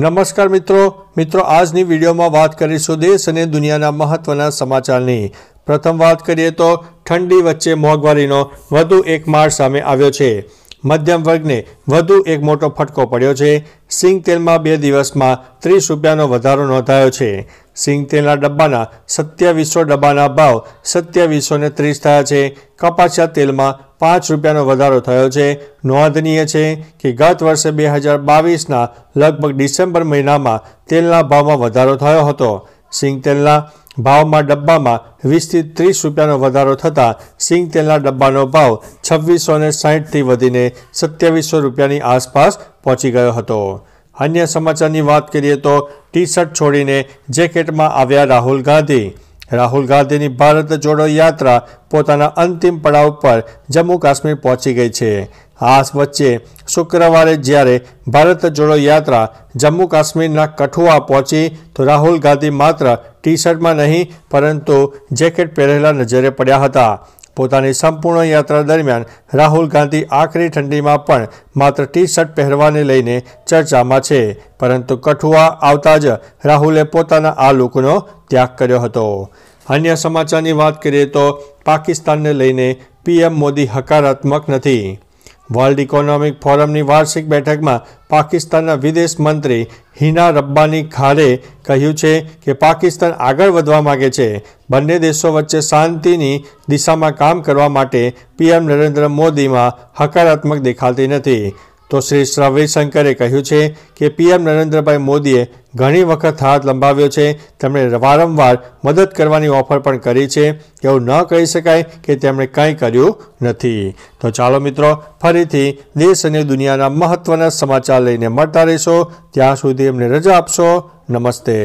નમસ્કાર મિત્રો મિત્રો આજની વિડીયોમાં વાત કરીશું દેશ અને દુનિયાના મહત્વના સમાચારની પ્રથમ વાત કરીએ તો ઠંડી વચ્ચે મોંઘવારીનો વધુ એક માર સામે આવ્યો છે મધ્યમ વર્ગને વધુ એક મોટો ફટકો પડ્યો છે સિંગ તેલમાં બે દિવસમાં ત્રીસ રૂપિયાનો વધારો નોંધાયો છે સિંગ તેલના ડબ્બાના સત્યાવીસો ડબ્બાના ભાવ સત્યાવીસો ને ત્રીસ થયા છે કપાસિયા તેલમાં પાંચ રૂપિયાનો વધારો થયો છે નોંધનીય છે કે ગત વર્ષે બે હજાર બાવીસના લગભગ ડિસેમ્બર મહિનામાં તેલના ભાવમાં વધારો થયો હતો સિંગતેલના ભાવમાં ડબ્બામાં વીસથી ત્રીસ રૂપિયાનો વધારો થતાં સિંગ તેલના ડબ્બાનો ભાવ છવ્વીસો ને સાહીઠથી વધીને સત્યાવીસો રૂપિયાની આસપાસ પહોંચી ગયો હતો અન્ય સમાચારની વાત કરીએ તો ટી શર્ટ છોડીને જેકેટમાં આવ્યા રાહુલ ગાંધી રાહુલ ગાંધીની ભારત જોડો યાત્રા પોતાના અંતિમ પડાવ પર જમ્મુ કાશ્મીર પહોંચી ગઈ છે આ વચ્ચે શુક્રવારે જ્યારે ભારત જોડો યાત્રા જમ્મુ કાશ્મીરના કઠુઆ પહોંચી તો રાહુલ ગાંધી માત્ર ટી શર્ટમાં નહીં પરંતુ જેકેટ પહેરેલા નજરે પડ્યા હતા પોતાની સંપૂર્ણ યાત્રા દરમિયાન રાહુલ ગાંધી આખરી ઠંડીમાં પણ માત્ર ટી શર્ટ પહેરવાને લઈને ચર્ચામાં છે પરંતુ કઠુઆ આવતા જ રાહુલે પોતાના આ લુકનો ત્યાગ કર્યો હતો અન્ય સમાચારની વાત કરીએ તો પાકિસ્તાનને લઈને પીએમ મોદી હકારાત્મક નથી વર્લ્ડ ઇકોનોમિક ફોરમની વાર્ષિક બેઠકમાં પાકિસ્તાનના વિદેશ મંત્રી હિના રબ્બાની ખારે કહ્યું છે કે પાકિસ્તાન આગળ વધવા માગે છે બંને દેશો વચ્ચે શાંતિની દિશામાં કામ કરવા માટે પીએમ નરેન્દ્ર મોદીમાં હકારાત્મક દેખાતી નથી તો શ્રી રવિશંકરે કહ્યું છે કે પીએમ નરેન્દ્રભાઈ મોદીએ ઘણી વખત હાથ લંબાવ્યો છે તેમણે વારંવાર મદદ કરવાની ઓફર પણ કરી છે એવું ન કહી શકાય કે તેમણે કંઈ કર્યું નથી તો ચાલો મિત્રો ફરીથી દેશ અને દુનિયાના મહત્ત્વના સમાચાર લઈને મળતા રહેશો ત્યાં સુધી એમને રજા આપશો નમસ્તે